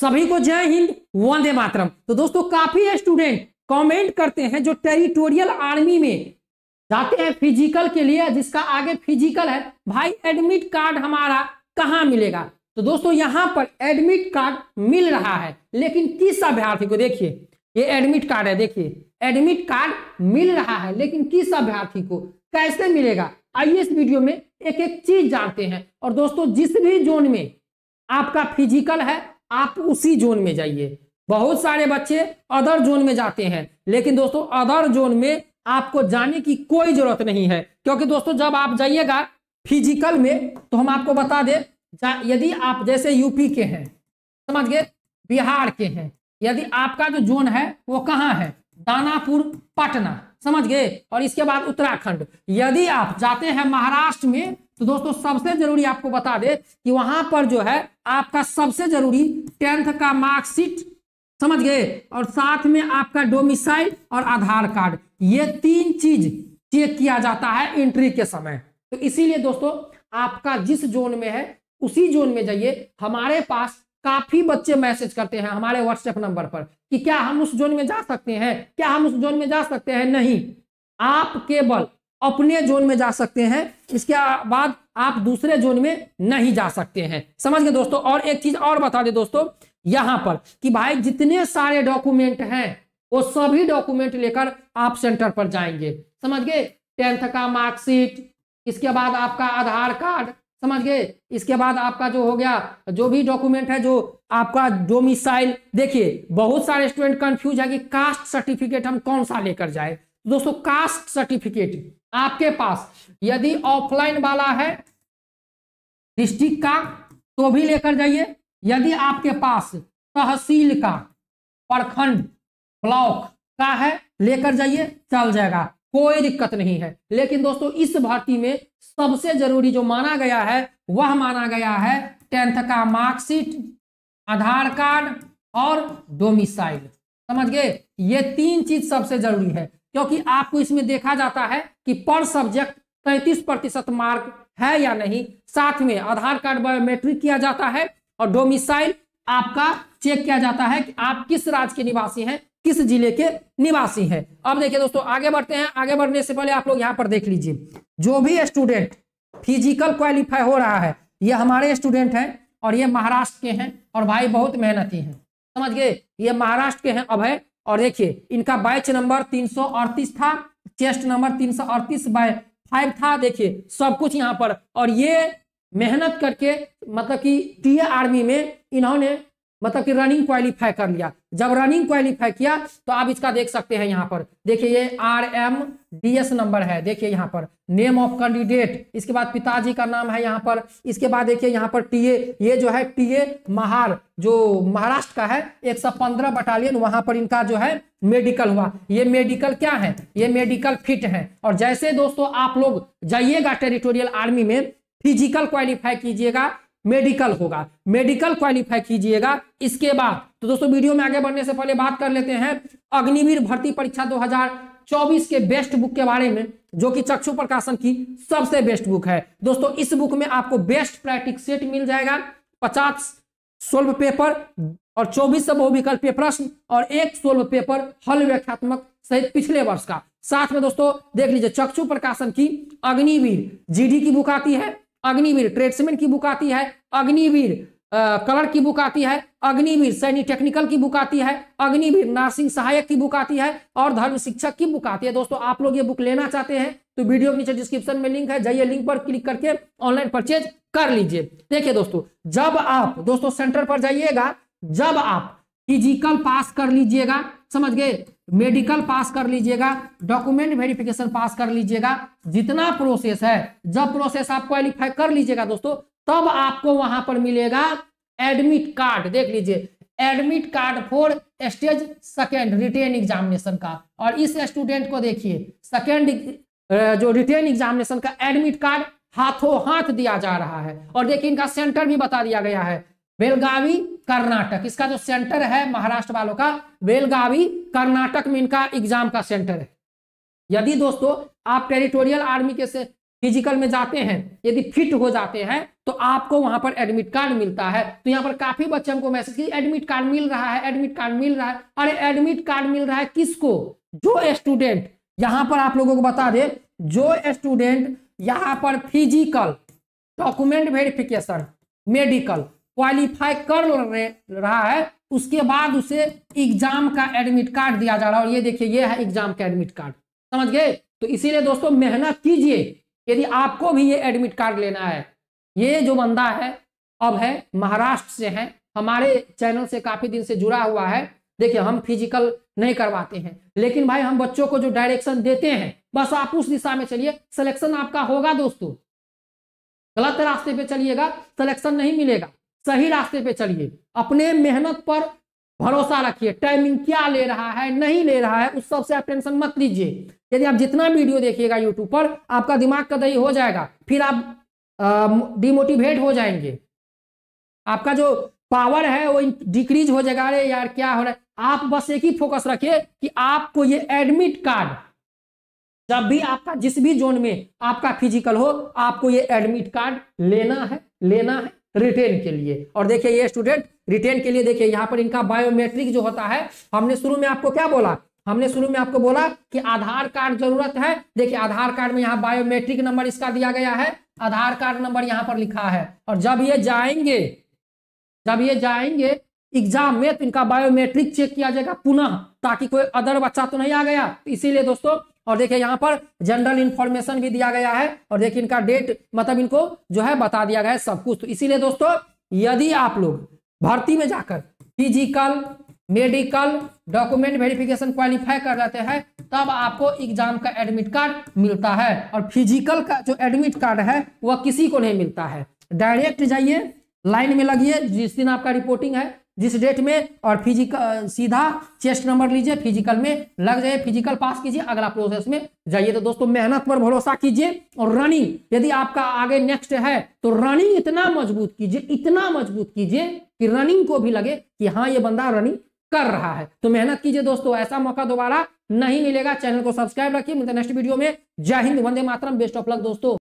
सभी को जय हिंद वंदे मातरम तो दोस्तों काफी स्टूडेंट कमेंट करते हैं जो टेरिटोरियल आर्मी में जाते हैं फिजिकल के लिए जिसका आगे फिजिकल है भाई एडमिट कार्ड हमारा कहाँ मिलेगा तो दोस्तों यहाँ पर एडमिट कार्ड मिल रहा है लेकिन किस अभ्यार्थी को देखिए ये एडमिट कार्ड है देखिए एडमिट कार्ड मिल रहा है लेकिन किस अभ्यार्थी को कैसे मिलेगा आइए इस वीडियो में एक एक चीज जानते हैं और दोस्तों जिस भी जोन में आपका फिजिकल है आप उसी जोन में जाइए बहुत सारे बच्चे अदर जोन में जाते हैं लेकिन दोस्तों अदर जोन में आपको जाने की कोई जरूरत नहीं है क्योंकि दोस्तों जब आप जाइएगा फिजिकल में तो हम आपको बता दें यदि आप जैसे यूपी के हैं समझ गए बिहार के हैं यदि आपका जो जोन है वो कहाँ है दानापुर पटना समझ गए और इसके बाद उत्तराखंड यदि आप जाते हैं महाराष्ट्र में तो दोस्तों सबसे जरूरी आपको बता दे कि वहां पर जो है आपका सबसे जरूरी टेंथ का मार्कशीट समझ गए और साथ में आपका डोमिसाइल और आधार कार्ड ये तीन चीज चेक किया जाता है एंट्री के समय तो इसीलिए दोस्तों आपका जिस जोन में है उसी जोन में जाइए हमारे पास काफी बच्चे मैसेज करते हैं हमारे व्हाट्सएप नंबर पर कि क्या हम उस जोन में जा सकते हैं क्या हम उस जोन में जा सकते हैं नहीं आप केवल अपने जोन में जा सकते हैं इसके बाद आप दूसरे जोन में नहीं जा सकते हैं समझ गए दोस्तों और एक चीज और बता दे दोस्तों यहां पर कि भाई जितने सारे डॉक्यूमेंट हैं वो सभी डॉक्यूमेंट लेकर आप सेंटर पर जाएंगे समझ गए टेंथ का मार्कशीट इसके बाद आपका आधार कार्ड समझ गए इसके बाद आपका जो हो गया जो भी डॉक्यूमेंट है जो आपका डोमिसाइल देखिए बहुत सारे स्टूडेंट कंफ्यूज है कि कास्ट सर्टिफिकेट हम कौन सा लेकर जाए दोस्तों कास्ट सर्टिफिकेट आपके पास यदि ऑफलाइन वाला है डिस्ट्रिक्ट का तो भी लेकर जाइए यदि आपके पास तहसील का प्रखंड ब्लॉक का है लेकर जाइए चल जाएगा कोई दिक्कत नहीं है लेकिन दोस्तों इस भर्ती में सबसे जरूरी जो माना गया है वह माना गया है टेंथ का मार्कशीट आधार कार्ड और डोमिसाइल समझ गए ये तीन चीज सबसे जरूरी है क्योंकि आपको इसमें देखा जाता है कि पर सब्जेक्ट तैतीस प्रतिशत मार्क है या नहीं साथ में आधार कार्ड बायोमेट्रिक किया जाता है और डोमिसाइल आपका चेक किया जाता है कि आप किस राज्य के निवासी हैं किस जिले के निवासी हैं अब देखिए दोस्तों आगे बढ़ते हैं आगे बढ़ने से पहले आप लोग यहाँ पर देख लीजिए जो भी स्टूडेंट फिजिकल क्वालिफाई हो रहा है ये हमारे स्टूडेंट हैं और ये महाराष्ट्र के हैं और भाई बहुत मेहनती हैं समझ गए ये महाराष्ट्र के हैं अभय और देखिए इनका बैच नंबर तीन था चेस्ट नंबर तीन बाय फाइव था देखिए सब कुछ यहाँ पर और ये मेहनत करके मतलब कि टीए आर्मी में इन्होंने मतलब कि रनिंग क्वालिफाई कर लिया जब रनिंग क्वालिफाई किया तो आप इसका देख सकते हैं यहाँ पर देखिए ये R M D S number है देखिए यहाँ पर नेम ऑफ कैंडिडेट इसके बाद पिताजी का नाम है यहाँ पर इसके बाद देखिए यहाँ पर टीए ये जो है टीए महार जो महाराष्ट्र का है एक सौ पंद्रह बटालियन वहां पर इनका जो है मेडिकल हुआ ये मेडिकल क्या है ये मेडिकल फिट है और जैसे दोस्तों आप लोग जाइएगा टेरिटोरियल आर्मी में फिजिकल क्वालिफाई कीजिएगा मेडिकल होगा मेडिकल क्वालिफाई कीजिएगा इसके बाद तो दोस्तों वीडियो में आगे बढ़ने से पहले बात कर लेते हैं अग्निवीर भर्ती परीक्षा 2024 के बेस्ट बुक के बारे में जो कि चक्षु प्रकाशन की सबसे बेस्ट बुक है दोस्तों इस बुक में आपको बेस्ट प्रैक्टिक सेट मिल जाएगा पचास सोल्व पेपर और चौबीस से बहुविकल्पीय प्रश्न और एक सोल्व पेपर हल व्याख्यात्मक सहित पिछले वर्ष का साथ में दोस्तों देख लीजिए चक्षु प्रकाशन की अग्निवीर जीडी की बुक आती है अग्निवीर ट्रेड्समैन की बुक आती है अग्निवीर कलर की बुक आती है अग्निवीर सैनिक टेक्निकल की बुक आती है अग्निवीर नर्सिंग सहायक की बुक आती है और धर्म शिक्षक की बुक आती है दोस्तों आप लोग ये बुक लेना चाहते हैं तो वीडियो के नीचे डिस्क्रिप्शन में लिंक है जाइए लिंक पर क्लिक करके ऑनलाइन परचेज कर लीजिए देखिए दोस्तों जब आप दोस्तों सेंटर पर जाइएगा जब आप फिजिकल पास कर लीजिएगा समझ गए मेडिकल पास कर लीजिएगा डॉक्यूमेंट वेरिफिकेशन पास कर लीजिएगा जितना प्रोसेस है जब प्रोसेस आप क्वालिफाई कर लीजिएगा दोस्तों तब आपको वहां पर मिलेगा एडमिट कार्ड देख लीजिए admit card for stage second written examination का और इस स्टूडेंट को देखिए सेकेंड जो रिटेन एग्जामिनेशन का एडमिट कार्ड हाथों हाथ दिया जा रहा है और देखिए इनका सेंटर भी बता दिया गया है बेलगावी कर्नाटक इसका जो सेंटर है महाराष्ट्र वालों का बेलगावी कर्नाटक में इनका एग्जाम का सेंटर है यदि दोस्तों आप टेरिटोरियल आर्मी के से फिजिकल में जाते हैं यदि फिट हो जाते हैं तो आपको वहां पर एडमिट कार्ड मिलता है तो यहाँ पर काफी बच्चे हमको मैसेज की एडमिट कार्ड मिल रहा है एडमिट कार्ड मिल रहा है अरे एडमिट कार्ड मिल रहा है किसको जो स्टूडेंट यहां पर आप लोगों को बता दे जो स्टूडेंट यहां पर physical document verification medical qualify कर रहा है उसके बाद उसे एग्जाम का एडमिट कार्ड दिया जा रहा है और ये देखिए ये है एग्जाम का एडमिट कार्ड समझ गए तो इसीलिए दोस्तों मेहनत कीजिए यदि आपको भी ये एडमिट कार्ड लेना है ये जो बंदा है अब है महाराष्ट्र से है हमारे चैनल से काफी दिन से जुड़ा हुआ है देखिए हम फिजिकल नहीं करवाते हैं लेकिन भाई हम बच्चों को जो डायरेक्शन देते हैं बस आप उस दिशा में चलिए सिलेक्शन आपका होगा दोस्तों गलत रास्ते पे चलिएगा सिलेक्शन नहीं मिलेगा सही रास्ते पे चलिए अपने मेहनत पर भरोसा रखिए टाइमिंग क्या ले रहा है नहीं ले रहा है उस सब से आप टेंशन मत लीजिए यदि आप जितना वीडियो देखिएगा यूट्यूब पर आपका दिमाग का दही हो जाएगा फिर आप डिमोटिवेट हो जाएंगे आपका जो पावर है वो डिक्रीज हो जाएगा अरे यार क्या हो रहा है आप बस एक ही फोकस रखिए कि आपको ये एडमिट कार्ड जब भी आपका जिस भी जोन में आपका फिजिकल हो आपको ये एडमिट कार्ड लेना है लेना है रिटेन के लिए और देखिए ये स्टूडेंट रिटेन के लिए देखिए यहाँ पर इनका बायोमेट्रिक जो होता है हमने शुरू में आपको क्या बोला हमने शुरू में आपको बोला कि आधार कार्ड जरूरत है देखिए आधार कार्ड में यहाँ बायोमेट्रिक नंबर इसका दिया गया है आधार कार्ड नंबर यहाँ पर लिखा है और जब ये जाएंगे जब ये जाएंगे एग्जाम में तो इनका बायोमेट्रिक चेक किया जाएगा पुनः ताकि कोई अदर बच्चा तो नहीं आ गया तो इसीलिए दोस्तों और देखिए यहाँ पर जनरल इन्फॉर्मेशन भी दिया गया है और देखिए इनका डेट मतलब इनको जो है बता दिया गया है सब कुछ तो इसीलिए दोस्तों यदि आप लोग भर्ती में जाकर physical medical document verification qualify कर लेते हैं तब आपको एग्जाम का एडमिट कार्ड मिलता है और फिजिकल का जो एडमिट कार्ड है वह किसी को नहीं मिलता है डायरेक्ट जाइए लाइन में लगिए जिस दिन आपका रिपोर्टिंग है जिस डेट में और फिजिकल सीधा चेस्ट नंबर लीजिए फिजिकल में लग जाइए फिजिकल पास कीजिए अगला प्रोसेस में जाइए तो दोस्तों मेहनत पर भरोसा कीजिए और रनिंग यदि आपका आगे नेक्स्ट है तो रनिंग इतना मजबूत कीजिए इतना मजबूत कीजिए कि रनिंग को भी लगे कि हाँ ये बंदा रनिंग कर रहा है तो मेहनत कीजिए दोस्तों ऐसा मौका दोबारा नहीं मिलेगा चैनल को सब्सक्राइब रखिए मिलते नेक्स्ट वीडियो में जय हिंद वंदे मातरम बेस्ट ऑफ लक दोस्तों